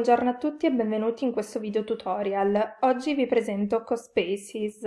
Buongiorno a tutti e benvenuti in questo video tutorial. Oggi vi presento CoSpaces,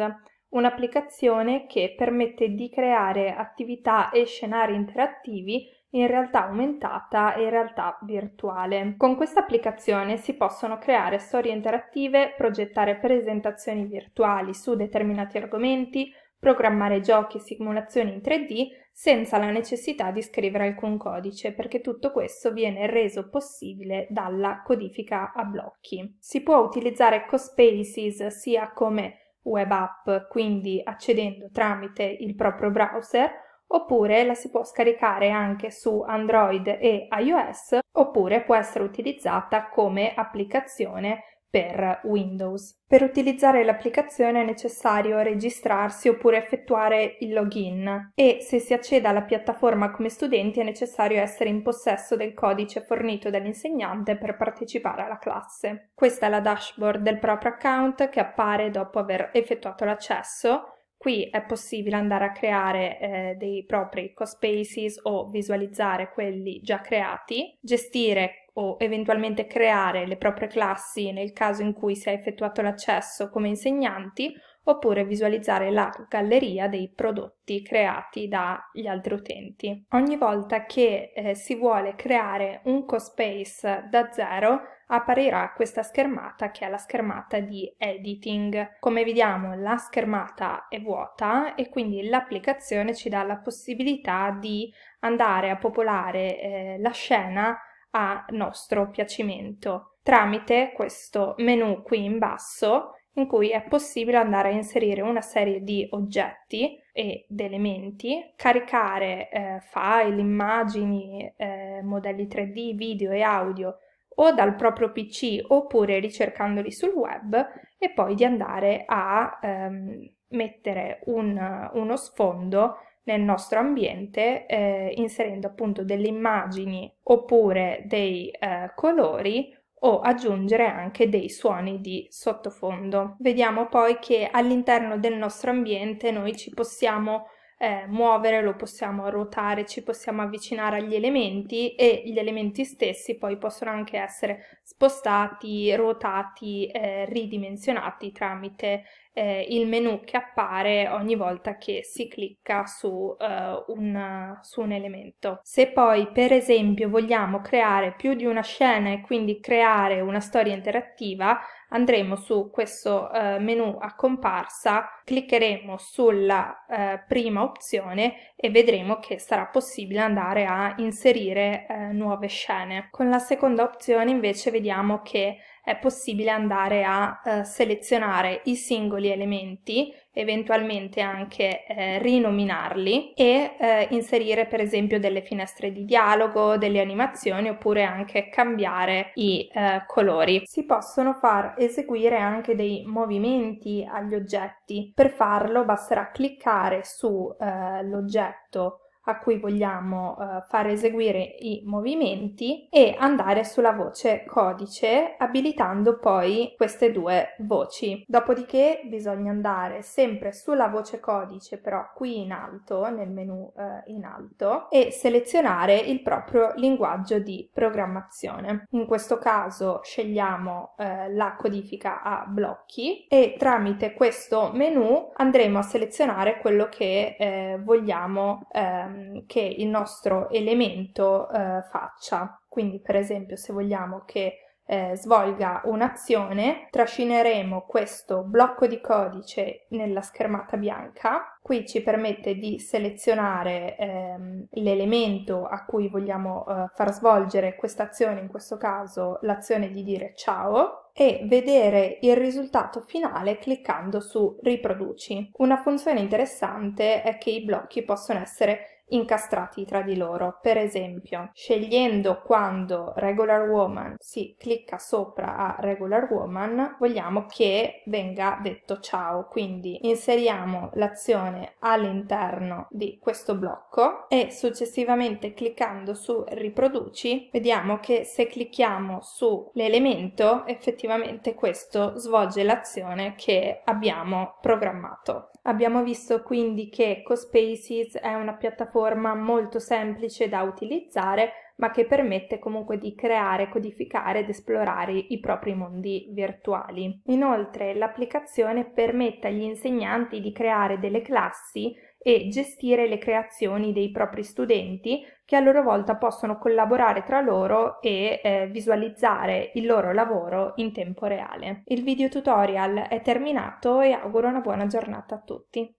un'applicazione che permette di creare attività e scenari interattivi in realtà aumentata e in realtà virtuale. Con questa applicazione si possono creare storie interattive, progettare presentazioni virtuali su determinati argomenti, programmare giochi e simulazioni in 3D senza la necessità di scrivere alcun codice, perché tutto questo viene reso possibile dalla codifica a blocchi. Si può utilizzare CoSpaces sia come web app, quindi accedendo tramite il proprio browser, oppure la si può scaricare anche su Android e iOS, oppure può essere utilizzata come applicazione per Windows. Per utilizzare l'applicazione è necessario registrarsi oppure effettuare il login e se si accede alla piattaforma come studenti è necessario essere in possesso del codice fornito dall'insegnante per partecipare alla classe. Questa è la dashboard del proprio account che appare dopo aver effettuato l'accesso. Qui è possibile andare a creare eh, dei propri cospaces o visualizzare quelli già creati, gestire o eventualmente creare le proprie classi nel caso in cui si è effettuato l'accesso come insegnanti, oppure visualizzare la galleria dei prodotti creati dagli altri utenti. Ogni volta che eh, si vuole creare un cospace da zero, apparirà questa schermata che è la schermata di editing. Come vediamo la schermata è vuota e quindi l'applicazione ci dà la possibilità di andare a popolare eh, la scena a nostro piacimento tramite questo menu qui in basso in cui è possibile andare a inserire una serie di oggetti ed elementi, caricare eh, file, immagini, eh, modelli 3D, video e audio o dal proprio PC oppure ricercandoli sul web e poi di andare a ehm, mettere un, uno sfondo nel nostro ambiente eh, inserendo appunto delle immagini oppure dei eh, colori o aggiungere anche dei suoni di sottofondo. Vediamo poi che all'interno del nostro ambiente noi ci possiamo eh, muovere, lo possiamo ruotare, ci possiamo avvicinare agli elementi e gli elementi stessi poi possono anche essere spostati, ruotati, eh, ridimensionati tramite eh, il menu che appare ogni volta che si clicca su, eh, un, su, un, elemento. Se poi per esempio vogliamo creare più di una scena e quindi creare una storia interattiva, andremo su questo eh, menu a comparsa, cliccheremo sulla eh, prima opzione e vedremo che sarà possibile andare a inserire eh, nuove scene. Con la seconda opzione invece vediamo che è possibile andare a eh, selezionare i singoli elementi, eventualmente anche eh, rinominarli e eh, inserire per esempio delle finestre di dialogo, delle animazioni oppure anche cambiare i eh, colori. Si possono far eseguire anche dei movimenti agli oggetti. Per farlo basterà cliccare sull'oggetto eh, a cui vogliamo eh, far eseguire i movimenti e andare sulla voce codice abilitando poi queste due voci. Dopodiché bisogna andare sempre sulla voce codice però qui in alto, nel menu eh, in alto e selezionare il proprio linguaggio di programmazione. In questo caso scegliamo eh, la codifica a blocchi e tramite questo menu andremo a selezionare quello che eh, vogliamo ehm, Ehm, che il nostro elemento eh, faccia. Quindi, per esempio, se vogliamo che eh, svolga un'azione, trascineremo questo blocco di codice nella schermata bianca. Qui ci permette di selezionare ehm, l'elemento a cui vogliamo eh, far svolgere questa azione, in questo caso l'azione di dire ciao, e vedere il risultato finale cliccando su riproduci. Una funzione interessante è che i blocchi possono essere incastrati tra di loro. Per esempio, scegliendo quando Regular Woman si clicca sopra a Regular Woman, vogliamo che venga detto ciao, quindi inseriamo l'azione all'interno di questo blocco e successivamente cliccando su riproduci vediamo che se clicchiamo sull'elemento effettivamente questo svolge l'azione che abbiamo programmato. Abbiamo visto quindi che Cospaces è una piattaforma piattaforma molto semplice da utilizzare, ma che permette comunque di creare, codificare ed esplorare i propri mondi virtuali. Inoltre l'applicazione permette agli insegnanti di creare delle classi e gestire le creazioni dei propri studenti che a loro volta possono collaborare tra loro e eh, visualizzare il loro lavoro in tempo reale. Il video tutorial è terminato e auguro una buona giornata a tutti.